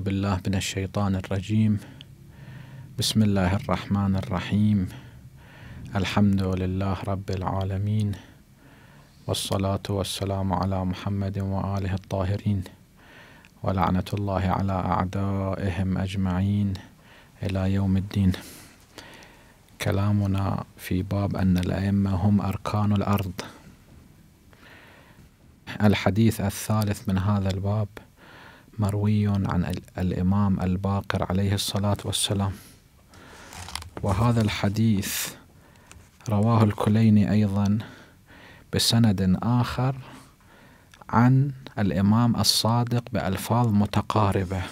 أعوذ بالله من الشيطان الرجيم بسم الله الرحمن الرحيم الحمد لله رب العالمين والصلاة والسلام على محمد وآله الطاهرين ولعنة الله على أعدائهم أجمعين إلى يوم الدين كلامنا في باب أن الأئمة هم أركان الأرض الحديث الثالث من هذا الباب مروي عن الإمام الباقر عليه الصلاة والسلام وهذا الحديث رواه الكليني أيضا بسند آخر عن الإمام الصادق بألفاظ متقاربة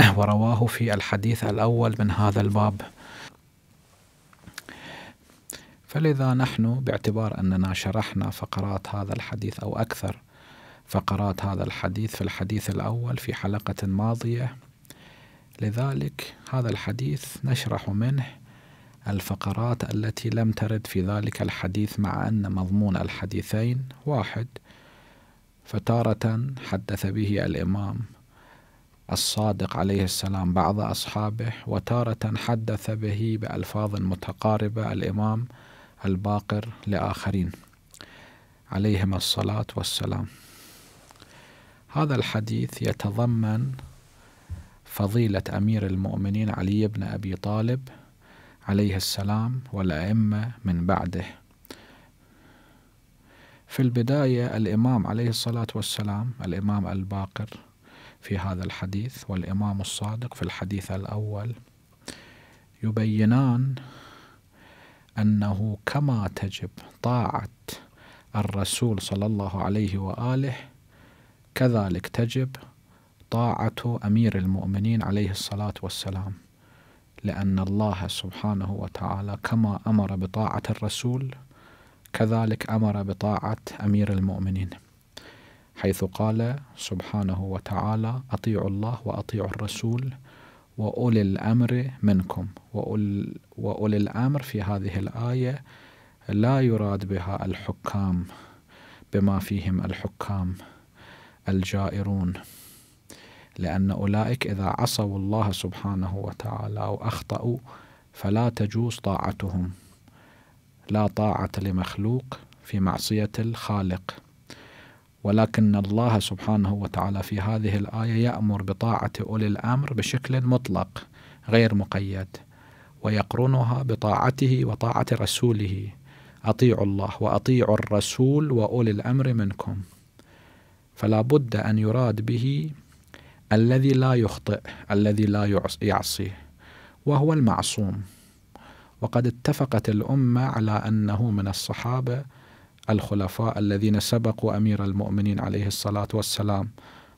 ورواه في الحديث الأول من هذا الباب فلذا نحن باعتبار أننا شرحنا فقرات هذا الحديث أو أكثر فقرات هذا الحديث في الحديث الأول في حلقة ماضية لذلك هذا الحديث نشرح منه الفقرات التي لم ترد في ذلك الحديث مع أن مضمون الحديثين واحد فتارة حدث به الإمام الصادق عليه السلام بعض أصحابه وتارة حدث به بألفاظ متقاربة الإمام الباقر لآخرين عليهم الصلاة والسلام هذا الحديث يتضمن فضيلة أمير المؤمنين علي بن أبي طالب عليه السلام والأئمة من بعده. في البداية الإمام عليه الصلاة والسلام الإمام الباقر في هذا الحديث والإمام الصادق في الحديث الأول يبينان أنه كما تجب طاعة الرسول صلى الله عليه وآله كذلك تجب طاعة أمير المؤمنين عليه الصلاة والسلام لأن الله سبحانه وتعالى كما أمر بطاعة الرسول كذلك أمر بطاعة أمير المؤمنين حيث قال سبحانه وتعالى أطيعوا الله وأطيعوا الرسول وأولي الأمر منكم وأولي الأمر في هذه الآية لا يراد بها الحكام بما فيهم الحكام الجائرون لأن أولئك إذا عصوا الله سبحانه وتعالى أو أخطأوا فلا تجوز طاعتهم لا طاعة لمخلوق في معصية الخالق ولكن الله سبحانه وتعالى في هذه الآية يأمر بطاعة أولي الأمر بشكل مطلق غير مقيد ويقرنها بطاعته وطاعة رسوله أطيعوا الله وأطيعوا الرسول وأولي الأمر منكم فلا بد أن يراد به الذي لا يخطئ الذي لا يعصي وهو المعصوم وقد اتفقت الأمة على أنه من الصحابة الخلفاء الذين سبقوا أمير المؤمنين عليه الصلاة والسلام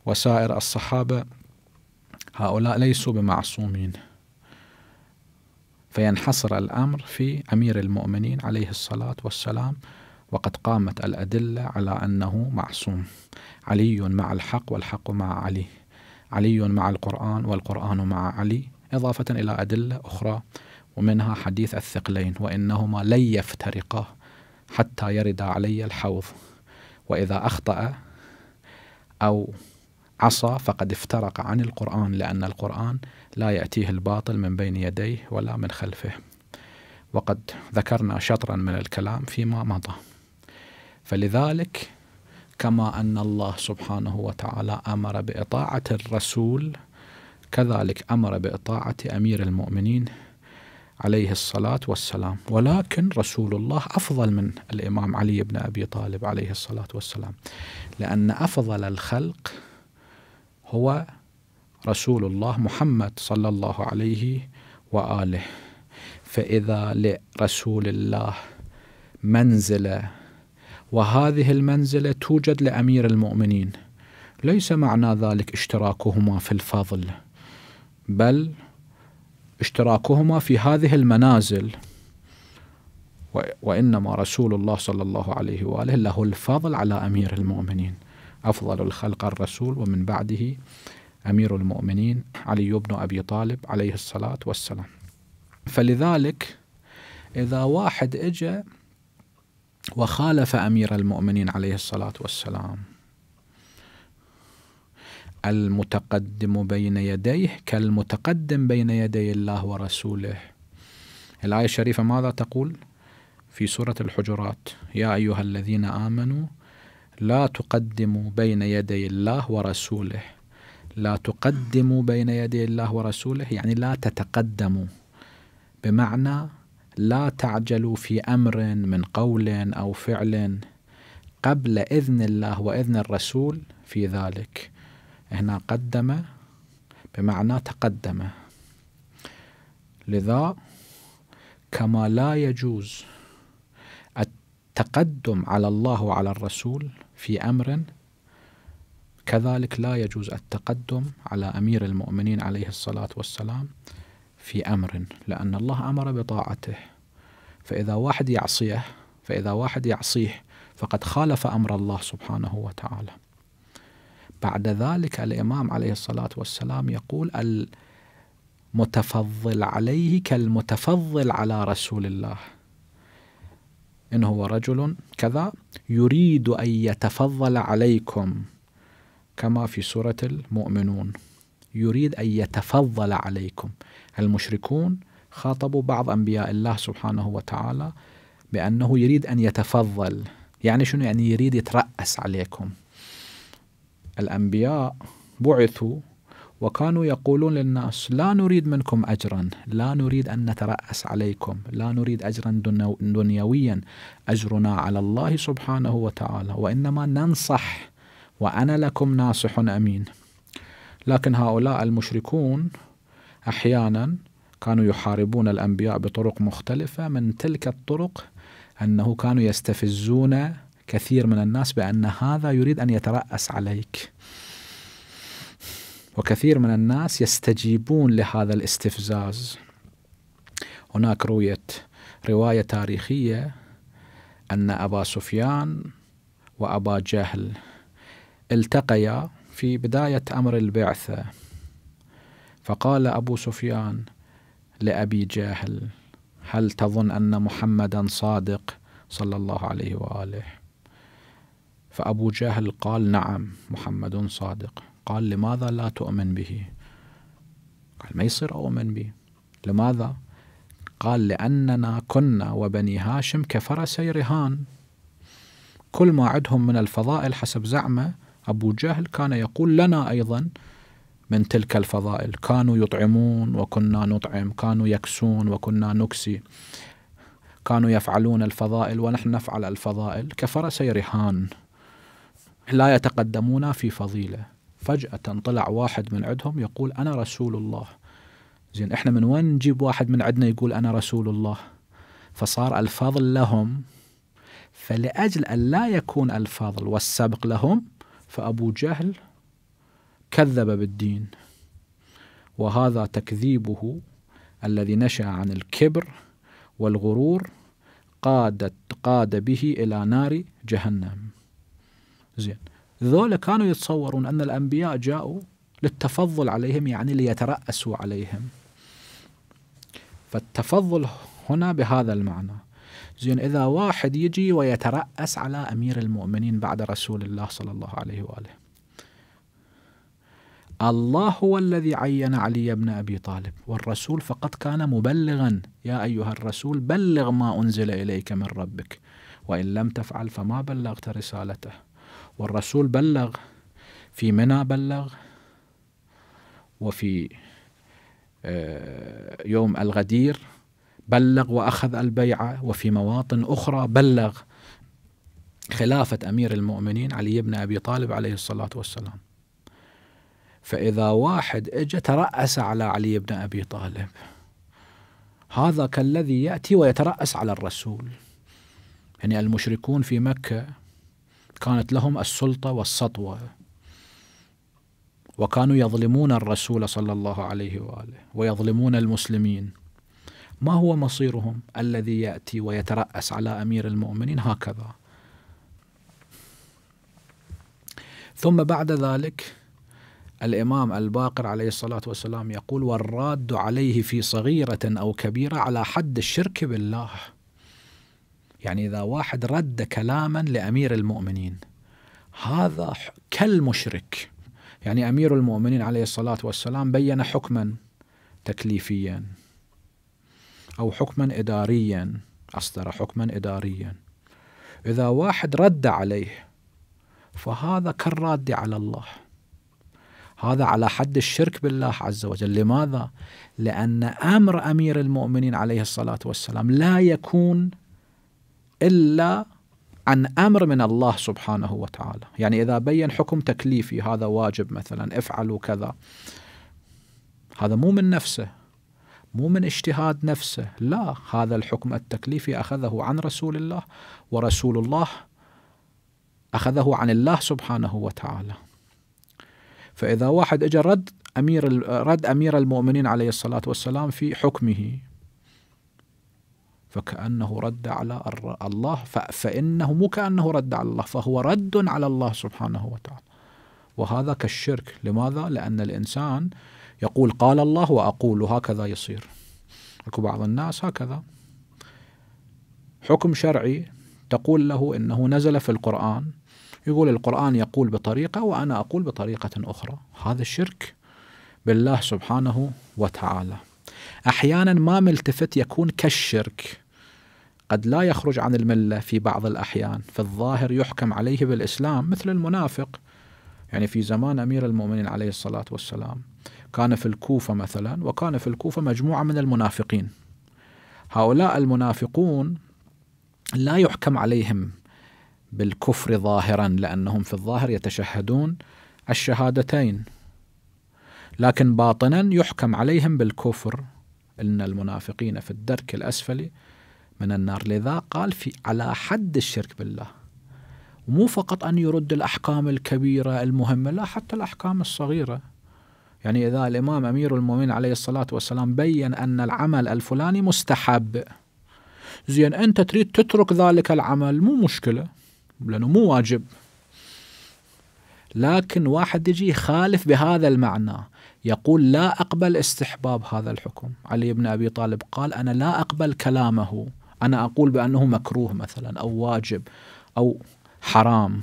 وسائر الصحابة هؤلاء ليسوا بمعصومين فينحصر الأمر في أمير المؤمنين عليه الصلاة والسلام وقد قامت الأدلة على أنه معصوم علي مع الحق والحق مع علي علي مع القرآن والقرآن مع علي إضافة إلى أدلة أخرى ومنها حديث الثقلين وإنهما لن يفترقا حتى يرد علي الحوض وإذا أخطأ أو عصى فقد افترق عن القرآن لأن القرآن لا يأتيه الباطل من بين يديه ولا من خلفه وقد ذكرنا شطرا من الكلام فيما مضى فلذلك كما ان الله سبحانه وتعالى امر باطاعه الرسول كذلك امر باطاعه امير المؤمنين عليه الصلاه والسلام ولكن رسول الله افضل من الامام علي بن ابي طالب عليه الصلاه والسلام لان افضل الخلق هو رسول الله محمد صلى الله عليه واله فاذا لرسول الله منزله وهذه المنزلة توجد لأمير المؤمنين ليس معنى ذلك اشتراكهما في الفضل بل اشتراكهما في هذه المنازل وإنما رسول الله صلى الله عليه وآله له الفضل على أمير المؤمنين أفضل الخلق الرسول ومن بعده أمير المؤمنين علي بن أبي طالب عليه الصلاة والسلام فلذلك إذا واحد إجا وخالف امير المؤمنين عليه الصلاه والسلام المتقدم بين يديه كالمتقدم بين يدي الله ورسوله الآية الشريفة ماذا تقول في سورة الحجرات يا أيها الذين آمنوا لا تقدموا بين يدي الله ورسوله لا تقدموا بين يدي الله ورسوله يعني لا تتقدموا بمعنى لا تعجلوا في امر من قول او فعل قبل اذن الله واذن الرسول في ذلك هنا قدم بمعنى تقدم لذا كما لا يجوز التقدم على الله وعلى الرسول في امر كذلك لا يجوز التقدم على امير المؤمنين عليه الصلاه والسلام في أمر لأن الله أمر بطاعته فإذا واحد يعصيه فإذا واحد يعصيه فقد خالف أمر الله سبحانه وتعالى بعد ذلك الإمام عليه الصلاة والسلام يقول المتفضل عليه كالمتفضل على رسول الله إن هو رجل كذا يريد أن يتفضل عليكم كما في سورة المؤمنون يريد أن يتفضل عليكم المشركون خاطبوا بعض أنبياء الله سبحانه وتعالى بأنه يريد أن يتفضل يعني شنو يعني يريد يترأس عليكم الأنبياء بعثوا وكانوا يقولون للناس لا نريد منكم أجرا لا نريد أن نترأس عليكم لا نريد أجرا دنيويا أجرنا على الله سبحانه وتعالى وإنما ننصح وأنا لكم ناصح أمين لكن هؤلاء المشركون أحيانا كانوا يحاربون الأنبياء بطرق مختلفة من تلك الطرق أنه كانوا يستفزون كثير من الناس بأن هذا يريد أن يترأس عليك وكثير من الناس يستجيبون لهذا الاستفزاز هناك رؤية رواية تاريخية أن أبا سفيان وأبا جهل التقيا في بداية أمر البعثة فقال أبو سفيان لأبي جهل هل تظن أن محمدا صادق صلى الله عليه وآله فأبو جهل قال نعم محمد صادق قال لماذا لا تؤمن به قال ما يصير أؤمن به لماذا قال لأننا كنا وبني هاشم كفرسي رهان كل ما عندهم من الفضائل حسب زعمه أبو جهل كان يقول لنا أيضا من تلك الفضائل كانوا يطعمون وكنا نطعم كانوا يكسون وكنا نكسي كانوا يفعلون الفضائل ونحن نفعل الفضائل كفرسي رهان لا يتقدمون في فضيلة فجأة طلع واحد من عندهم يقول أنا رسول الله زين إحنا من وين نجيب واحد من عندنا يقول أنا رسول الله فصار الفضل لهم فلأجل أن لا يكون الفضل والسبق لهم فأبو جهل كذب بالدين وهذا تكذيبه الذي نشأ عن الكبر والغرور قادت قاد به إلى نار جهنم زين ذولا كانوا يتصورون أن الأنبياء جاءوا للتفضل عليهم يعني ليترأسوا عليهم فالتفضل هنا بهذا المعنى زين إذا واحد يجي ويترأس على أمير المؤمنين بعد رسول الله صلى الله عليه وآله الله هو الذي عين علي بن أبي طالب والرسول فقد كان مبلغا يا أيها الرسول بلغ ما أنزل إليك من ربك وإن لم تفعل فما بلغت رسالته والرسول بلغ في منى بلغ وفي آه، يوم الغدير بلغ وأخذ البيعة وفي مواطن أخرى بلغ خلافة أمير المؤمنين علي بن أبي طالب عليه الصلاة والسلام فإذا واحد إجا ترأس على علي بن أبي طالب هذا كالذي يأتي ويترأس على الرسول يعني المشركون في مكة كانت لهم السلطة والسطوة وكانوا يظلمون الرسول صلى الله عليه وآله ويظلمون المسلمين ما هو مصيرهم الذي ياتي ويتراس على امير المؤمنين هكذا ثم بعد ذلك الامام الباقر عليه الصلاه والسلام يقول والراد عليه في صغيره او كبيره على حد الشرك بالله يعني اذا واحد رد كلاما لامير المؤمنين هذا كالمشرك يعني امير المؤمنين عليه الصلاه والسلام بين حكما تكليفيا أو حكما إداريا أصدر حكما إداريا إذا واحد رد عليه فهذا كالراد على الله هذا على حد الشرك بالله عز وجل لماذا؟ لأن أمر أمير المؤمنين عليه الصلاة والسلام لا يكون إلا عن امر من الله سبحانه وتعالى، يعني اذا بين حكم تكليفي هذا واجب مثلا افعلوا كذا هذا مو من نفسه، مو من اجتهاد نفسه لا هذا الحكم التكليفي أخذه عن رسول الله ورسول الله أخذه عن الله سبحانه وتعالى فإذا واحد أجى رد أمير رد أمير المؤمنين عليه الصلاة والسلام في حكمه فكأنه رد على الله فإنه مو كأنه رد على الله فهو رد على الله سبحانه وتعالى وهذا كالشرك لماذا؟ لأن الإنسان يقول قال الله وأقول هكذا يصير أكو بعض الناس هكذا حكم شرعي تقول له إنه نزل في القرآن يقول القرآن يقول بطريقة وأنا أقول بطريقة أخرى هذا الشرك بالله سبحانه وتعالى أحيانا ما ملتفت يكون كالشرك قد لا يخرج عن الملة في بعض الأحيان في الظاهر يحكم عليه بالإسلام مثل المنافق يعني في زمان أمير المؤمنين عليه الصلاة والسلام كان في الكوفة مثلا وكان في الكوفة مجموعة من المنافقين هؤلاء المنافقون لا يحكم عليهم بالكفر ظاهرا لأنهم في الظاهر يتشهدون الشهادتين لكن باطنا يحكم عليهم بالكفر إن المنافقين في الدرك الأسفل من النار لذا قال في على حد الشرك بالله مو فقط أن يرد الأحكام الكبيرة المهمة لا حتى الأحكام الصغيرة يعني إذا الإمام أمير المؤمنين عليه الصلاة والسلام بين أن العمل الفلاني مستحب زين أنت تريد تترك ذلك العمل مو مشكلة لأنه مو واجب لكن واحد يجي يخالف بهذا المعنى يقول لا أقبل استحباب هذا الحكم علي بن أبي طالب قال أنا لا أقبل كلامه أنا أقول بأنه مكروه مثلا أو واجب أو حرام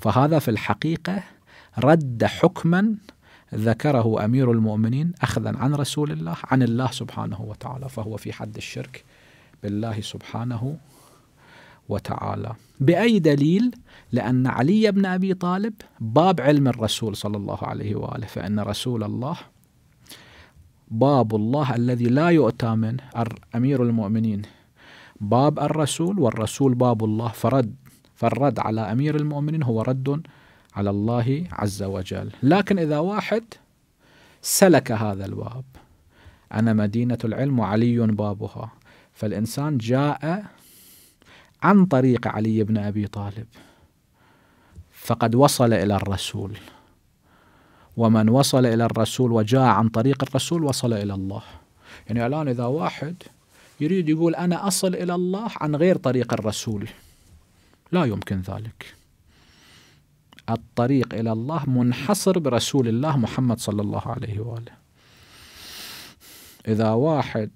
فهذا في الحقيقة رد حكما ذكره امير المؤمنين اخذا عن رسول الله عن الله سبحانه وتعالى فهو في حد الشرك بالله سبحانه وتعالى باي دليل لان علي بن ابي طالب باب علم الرسول صلى الله عليه واله فان رسول الله باب الله الذي لا يؤتى من امير المؤمنين باب الرسول والرسول باب الله فرد فالرد على امير المؤمنين هو رد على الله عز وجل لكن إذا واحد سلك هذا الباب أنا مدينة العلم وعلي بابها فالإنسان جاء عن طريق علي بن أبي طالب فقد وصل إلى الرسول ومن وصل إلى الرسول وجاء عن طريق الرسول وصل إلى الله يعني الآن إذا واحد يريد يقول أنا أصل إلى الله عن غير طريق الرسول لا يمكن ذلك الطريق إلى الله منحصر برسول الله محمد صلى الله عليه وآله إذا واحد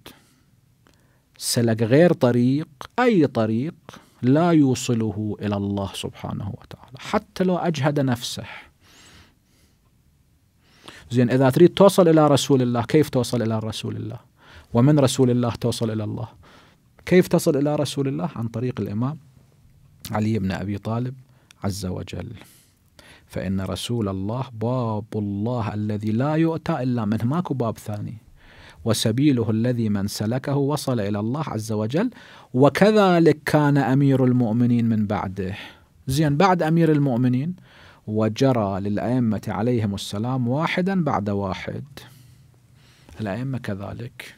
سلك غير طريق أي طريق لا يوصله إلى الله سبحانه وتعالى حتى لو أجهد نفسه زين إذا تريد توصل إلى رسول الله كيف توصل إلى رسول الله ومن رسول الله توصل إلى الله كيف تصل إلى رسول الله عن طريق الإمام علي بن أبي طالب عز وجل فإن رسول الله باب الله الذي لا يؤتى إلا منه ماكو باب ثاني وسبيله الذي من سلكه وصل إلى الله عز وجل وكذلك كان أمير المؤمنين من بعده زين بعد أمير المؤمنين وجرى للأئمة عليهم السلام واحدا بعد واحد الأئمة كذلك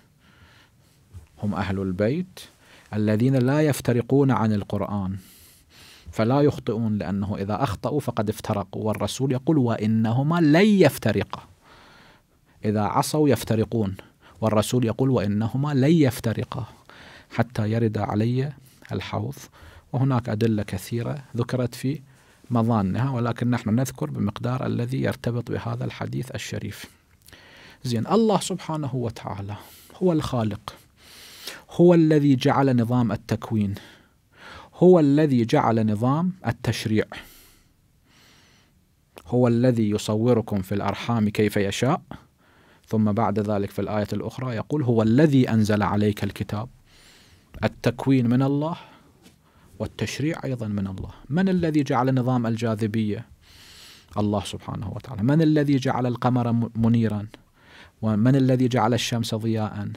هم أهل البيت الذين لا يفترقون عن القرآن فلا يخطئون لأنه إذا أخطأوا فقد افترقوا والرسول يقول وإنهما لن يفترقا إذا عصوا يفترقون والرسول يقول وإنهما لن يفترقا حتى يرد علي الحوض وهناك أدلة كثيرة ذكرت في مظانها ولكن نحن نذكر بمقدار الذي يرتبط بهذا الحديث الشريف زين الله سبحانه وتعالى هو الخالق هو الذي جعل نظام التكوين هو الذي جعل نظام التشريع هو الذي يصوركم في الأرحام كيف يشاء ثم بعد ذلك في الآية الأخرى يقول هو الذي أنزل عليك الكتاب التكوين من الله والتشريع أيضا من الله من الذي جعل نظام الجاذبية الله سبحانه وتعالى من الذي جعل القمر منيرا ومن الذي جعل الشمس ضياء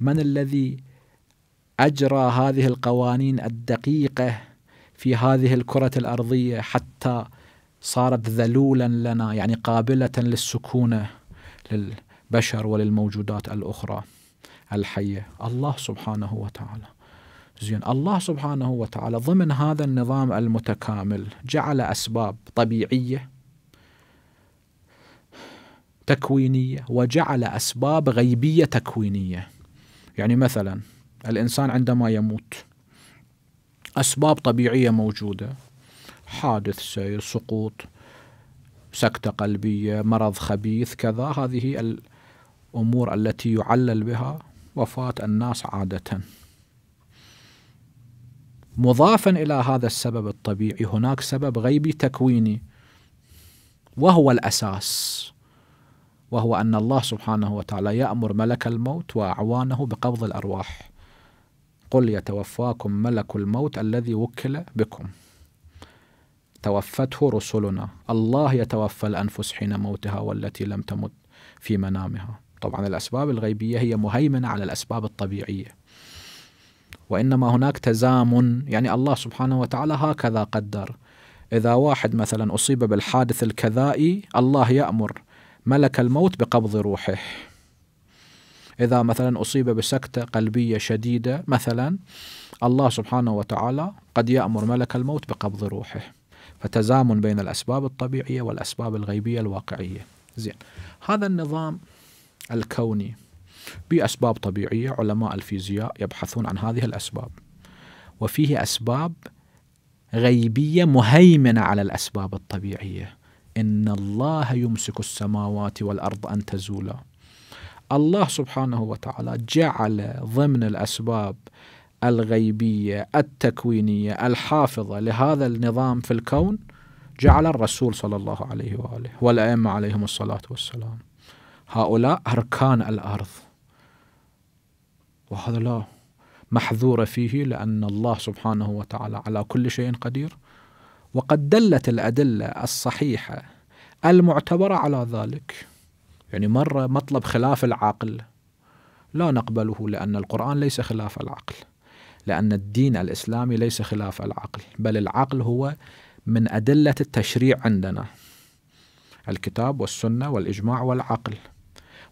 من الذي اجرى هذه القوانين الدقيقه في هذه الكره الارضيه حتى صارت ذلولا لنا يعني قابله للسكونه للبشر وللموجودات الاخرى الحيه الله سبحانه وتعالى زين الله سبحانه وتعالى ضمن هذا النظام المتكامل جعل اسباب طبيعيه تكوينيه وجعل اسباب غيبيه تكوينيه يعني مثلا الإنسان عندما يموت أسباب طبيعية موجودة حادث سير سقوط سكتة قلبية مرض خبيث كذا هذه الأمور التي يعلل بها وفاة الناس عادة مضافا إلى هذا السبب الطبيعي هناك سبب غيبي تكويني وهو الأساس وهو أن الله سبحانه وتعالى يأمر ملك الموت وأعوانه بقبض الأرواح قل يتوفاكم ملك الموت الذي وكل بكم توفته رسلنا الله يتوفى الأنفس حين موتها والتي لم تمت في منامها طبعا الأسباب الغيبية هي مهيمنة على الأسباب الطبيعية وإنما هناك تزامن يعني الله سبحانه وتعالى هكذا قدر إذا واحد مثلا أصيب بالحادث الكذائي الله يأمر ملك الموت بقبض روحه إذا مثلا أصيب بسكتة قلبية شديدة مثلا الله سبحانه وتعالى قد يأمر ملك الموت بقبض روحه فتزامن بين الأسباب الطبيعية والأسباب الغيبية الواقعية زين هذا النظام الكوني بأسباب طبيعية علماء الفيزياء يبحثون عن هذه الأسباب وفيه أسباب غيبية مهيمنة على الأسباب الطبيعية إن الله يمسك السماوات والأرض أن تزولا الله سبحانه وتعالى جعل ضمن الاسباب الغيبيه التكوينيه الحافظه لهذا النظام في الكون جعل الرسول صلى الله عليه واله والائمه عليهم الصلاه والسلام هؤلاء اركان الارض وهذا لا محذور فيه لان الله سبحانه وتعالى على كل شيء قدير وقد دلت الادله الصحيحه المعتبره على ذلك يعني مرة مطلب خلاف العقل لا نقبله لأن القرآن ليس خلاف العقل لأن الدين الإسلامي ليس خلاف العقل بل العقل هو من أدلة التشريع عندنا الكتاب والسنة والإجماع والعقل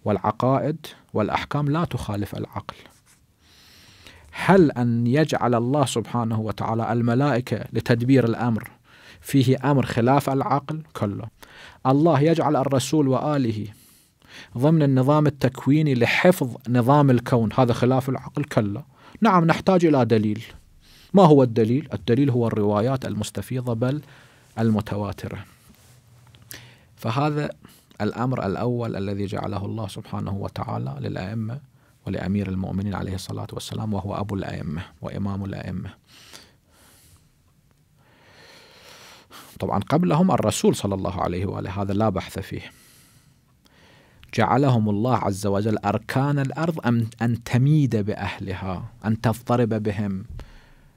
والعقائد والأحكام لا تخالف العقل هل أن يجعل الله سبحانه وتعالى الملائكة لتدبير الأمر فيه أمر خلاف العقل؟ كلا الله يجعل الرسول وآله ضمن النظام التكويني لحفظ نظام الكون هذا خلاف العقل كلا نعم نحتاج إلى دليل ما هو الدليل؟ الدليل هو الروايات المستفيضة بل المتواترة فهذا الأمر الأول الذي جعله الله سبحانه وتعالى للأئمة ولأمير المؤمنين عليه الصلاة والسلام وهو أبو الأئمة وإمام الأئمة طبعا قبلهم الرسول صلى الله عليه وآله هذا لا بحث فيه جعلهم الله عز وجل أركان الأرض أن تميد بأهلها أن تضطرب بهم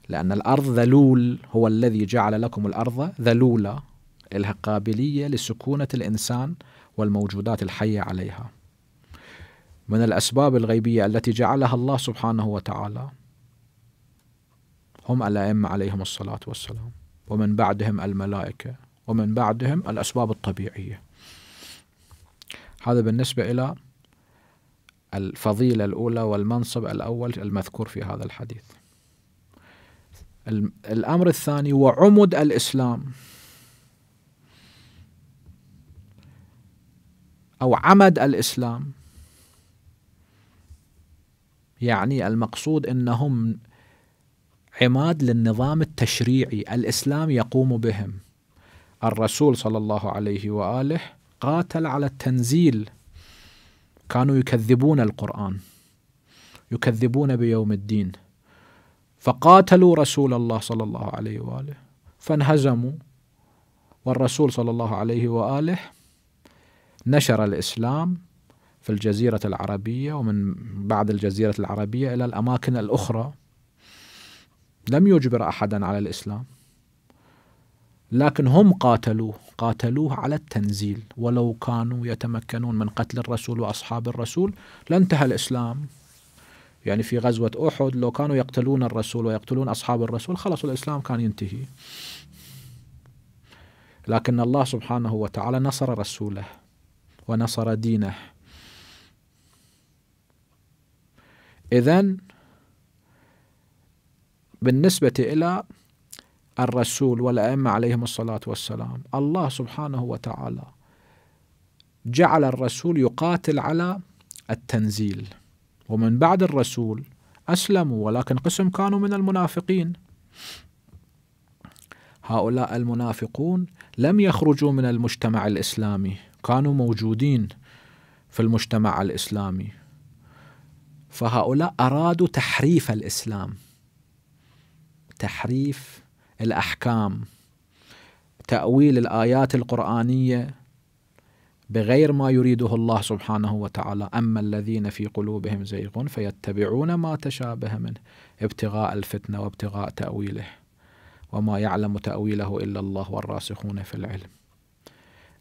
لأن الأرض ذلول هو الذي جعل لكم الأرض ذلولة لها قابلية لسكونة الإنسان والموجودات الحية عليها من الأسباب الغيبية التي جعلها الله سبحانه وتعالى هم الأئمة عليهم الصلاة والسلام ومن بعدهم الملائكة ومن بعدهم الأسباب الطبيعية هذا بالنسبة إلى الفضيلة الأولى والمنصب الأول المذكور في هذا الحديث الأمر الثاني وعمد الإسلام أو عمد الإسلام يعني المقصود أنهم عماد للنظام التشريعي الإسلام يقوم بهم الرسول صلى الله عليه وآله قاتل على التنزيل كانوا يكذبون القرآن يكذبون بيوم الدين فقاتلوا رسول الله صلى الله عليه واله فانهزموا والرسول صلى الله عليه واله نشر الاسلام في الجزيره العربيه ومن بعد الجزيره العربيه الى الاماكن الاخرى لم يجبر احدا على الاسلام لكن هم قاتلوه قاتلوه على التنزيل ولو كانوا يتمكنون من قتل الرسول واصحاب الرسول لانتهى الاسلام يعني في غزوه احد لو كانوا يقتلون الرسول ويقتلون اصحاب الرسول خلص الاسلام كان ينتهي لكن الله سبحانه وتعالى نصر رسوله ونصر دينه اذا بالنسبه الى الرسول والأئمة عليهم الصلاة والسلام الله سبحانه وتعالى جعل الرسول يقاتل على التنزيل ومن بعد الرسول أسلموا ولكن قسم كانوا من المنافقين هؤلاء المنافقون لم يخرجوا من المجتمع الإسلامي كانوا موجودين في المجتمع الإسلامي فهؤلاء أرادوا تحريف الإسلام تحريف الاحكام تاويل الايات القرانيه بغير ما يريده الله سبحانه وتعالى اما الذين في قلوبهم زيغ فيتبعون ما تشابه منه ابتغاء الفتنه وابتغاء تاويله وما يعلم تاويله الا الله والراسخون في العلم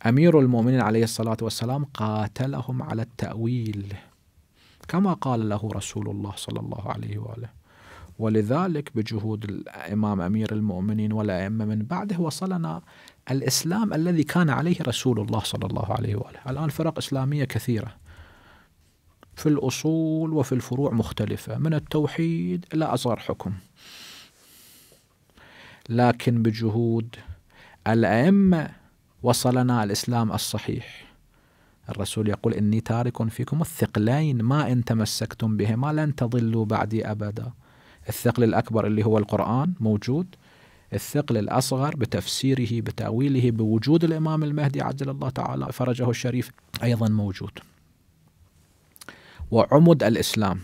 امير المؤمنين عليه الصلاه والسلام قاتلهم على التاويل كما قال له رسول الله صلى الله عليه واله ولذلك بجهود الإمام أمير المؤمنين والأئمة من بعده وصلنا الإسلام الذي كان عليه رسول الله صلى الله عليه وآله الآن فرق إسلامية كثيرة في الأصول وفي الفروع مختلفة من التوحيد إلى أصغر حكم لكن بجهود الأئمة وصلنا الإسلام الصحيح الرسول يقول إني تارك فيكم الثقلين ما إن تمسكتم بهما لن تضلوا بعدي أبدا الثقل الأكبر اللي هو القرآن موجود الثقل الأصغر بتفسيره بتأويله بوجود الإمام المهدي عجل الله تعالى فرجه الشريف أيضا موجود وعمد الإسلام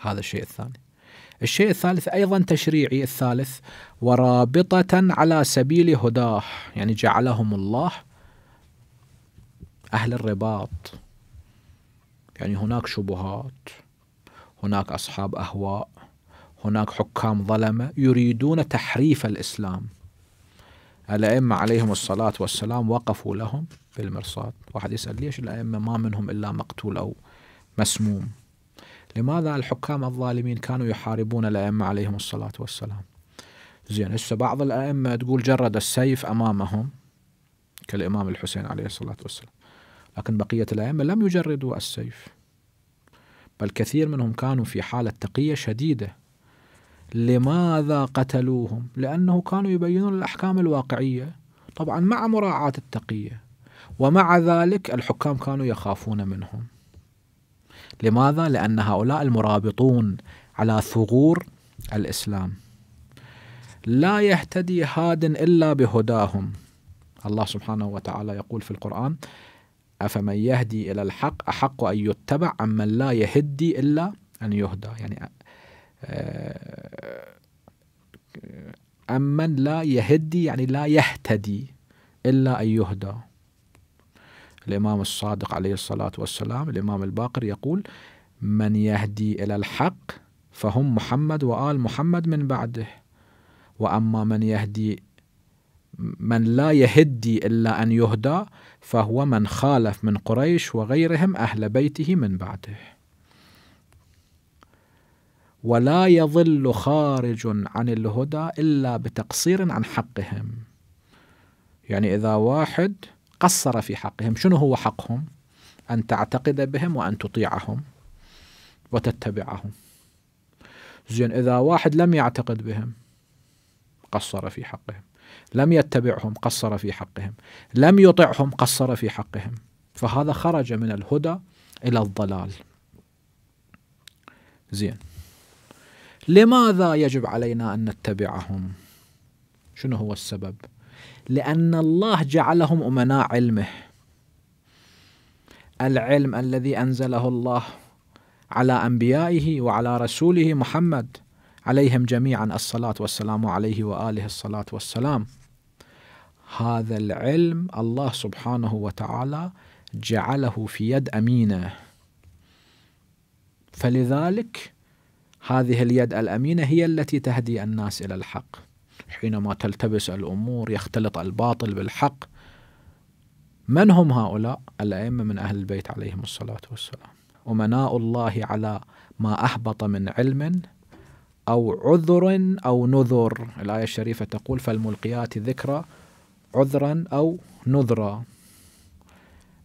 هذا الشيء الثاني الشيء الثالث أيضا تشريعي الثالث ورابطة على سبيل هداه يعني جعلهم الله أهل الرباط يعني هناك شبهات هناك أصحاب أهواء هناك حكام ظلمة يريدون تحريف الإسلام الأئمة عليهم الصلاة والسلام وقفوا لهم بالمرصاد واحد يسأل ليش الأئمة ما منهم إلا مقتول أو مسموم لماذا الحكام الظالمين كانوا يحاربون الأئمة عليهم الصلاة والسلام زين هسه بعض الأئمة تقول جرد السيف أمامهم كالإمام الحسين عليه الصلاة والسلام لكن بقية الأئمة لم يجردوا السيف بل كثير منهم كانوا في حالة تقية شديدة لماذا قتلوهم؟ لأنه كانوا يبينون الأحكام الواقعية طبعا مع مراعاة التقية ومع ذلك الحكام كانوا يخافون منهم لماذا؟ لأن هؤلاء المرابطون على ثغور الإسلام لا يهتدي هاد إلا بهداهم الله سبحانه وتعالى يقول في القرآن أفمن يهدي إلى الحق أحق أن يتبع أم من لا يهدي إلا أن يهدى يعني آه، من لا يهدي يعني لا يهتدي إلا أن يهدى الإمام الصادق عليه الصلاة والسلام الإمام الباقر يقول من يهدي إلى الحق فهم محمد وآل محمد من بعده وأما من يهدي من لا يهدي إلا أن يهدى فهو من خالف من قريش وغيرهم أهل بيته من بعده ولا يضل خارج عن الهدى إلا بتقصير عن حقهم يعني إذا واحد قصر في حقهم شنو هو حقهم أن تعتقد بهم وأن تطيعهم وتتبعهم زين إذا واحد لم يعتقد بهم قصر في حقهم لم يتبعهم قصر في حقهم لم يطعهم قصر في حقهم فهذا خرج من الهدى إلى الضلال زين لماذا يجب علينا أن نتبعهم شنو هو السبب لأن الله جعلهم أمناء علمه العلم الذي أنزله الله على أنبيائه وعلى رسوله محمد عليهم جميعا الصلاة والسلام عليه وآله الصلاة والسلام هذا العلم الله سبحانه وتعالى جعله في يد امينه فلذلك هذه اليد الامينه هي التي تهدي الناس الى الحق حينما تلتبس الامور يختلط الباطل بالحق من هم هؤلاء الائمه من اهل البيت عليهم الصلاه والسلام امناء الله على ما احبط من علم او عذر او نذر الايه الشريفه تقول فالملقيات ذكرى عذرا أو نذرا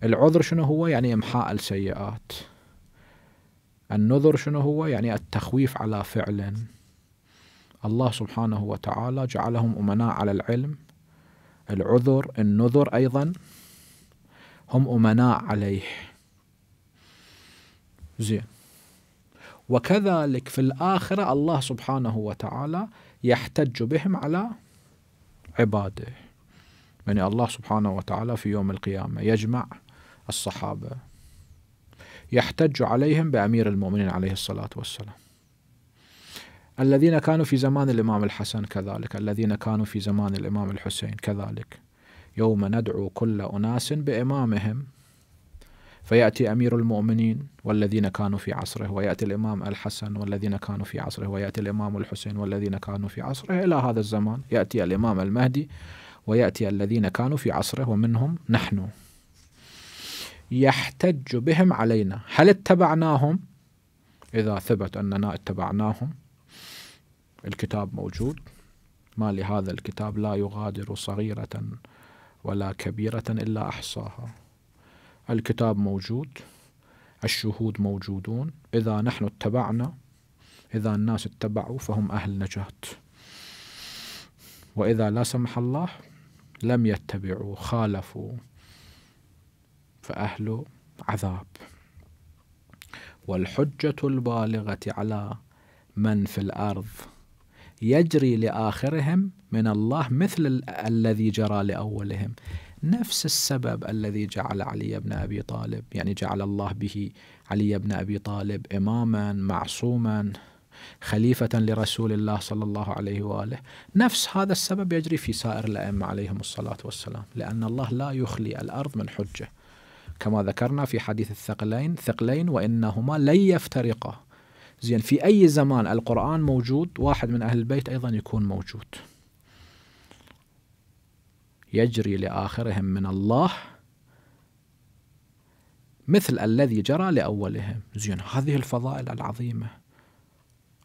العذر شنو هو يعني إمحاء السيئات النذر شنو هو يعني التخويف على فعل الله سبحانه وتعالى جعلهم أمناء على العلم العذر النذر أيضا هم أمناء عليه زين وكذلك في الآخرة الله سبحانه وتعالى يحتج بهم على عباده يعني الله سبحانه وتعالى في يوم القيامة يجمع الصحابة يحتج عليهم بأمير المؤمنين عليه الصلاة والسلام الذين كانوا في زمان الإمام الحسن كذلك الذين كانوا في زمان الإمام الحسين كذلك يوم ندعو كل أناس بإمامهم فيأتي أمير المؤمنين والذين كانوا في عصره ويأتي الإمام الحسن والذين كانوا في عصره ويأتي الإمام الحسين والذين كانوا في عصره إلى هذا الزمان يأتي الإمام المهدي ويأتي الذين كانوا في عصره ومنهم نحن يحتج بهم علينا هل اتبعناهم إذا ثبت أننا اتبعناهم الكتاب موجود ما لهذا الكتاب لا يغادر صغيرة ولا كبيرة إلا أحصاها الكتاب موجود الشهود موجودون إذا نحن اتبعنا إذا الناس اتبعوا فهم أهل نجاة وإذا لا سمح الله لم يتبعوا خالفوا فأهل عذاب والحجة البالغة على من في الأرض يجري لآخرهم من الله مثل الذي جرى لأولهم نفس السبب الذي جعل علي بن أبي طالب يعني جعل الله به علي بن أبي طالب إماما معصوما خليفة لرسول الله صلى الله عليه وآله نفس هذا السبب يجري في سائر الأئمة عليهم الصلاة والسلام لأن الله لا يخلي الأرض من حجة كما ذكرنا في حديث الثقلين ثقلين وإنهما لن يفترقا زين في أي زمان القرآن موجود واحد من أهل البيت أيضا يكون موجود يجري لآخرهم من الله مثل الذي جرى لأولهم زين هذه الفضائل العظيمة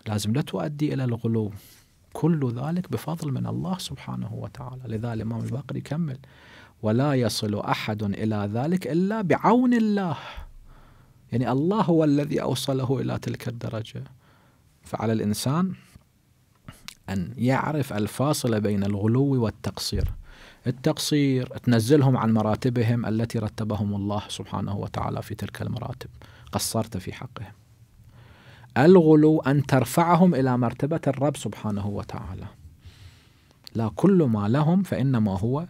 لازم لا تؤدي إلى الغلو كل ذلك بفضل من الله سبحانه وتعالى لذلك الإمام الباقر يكمل ولا يصل أحد إلى ذلك إلا بعون الله يعني الله هو الذي أوصله إلى تلك الدرجة فعلى الإنسان أن يعرف الفاصل بين الغلو والتقصير التقصير تنزلهم عن مراتبهم التي رتبهم الله سبحانه وتعالى في تلك المراتب قصرت في حقهم الغلو أن ترفعهم إلى مرتبة الرب سبحانه وتعالى لا كل ما لهم فإنما هو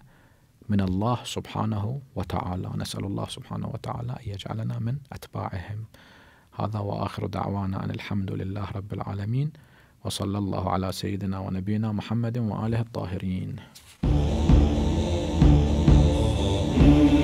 من الله سبحانه وتعالى نسأل الله سبحانه وتعالى أن يجعلنا من أتباعهم هذا وآخر دعوانا أن الحمد لله رب العالمين وصلى الله على سيدنا ونبينا محمد وآله الطاهرين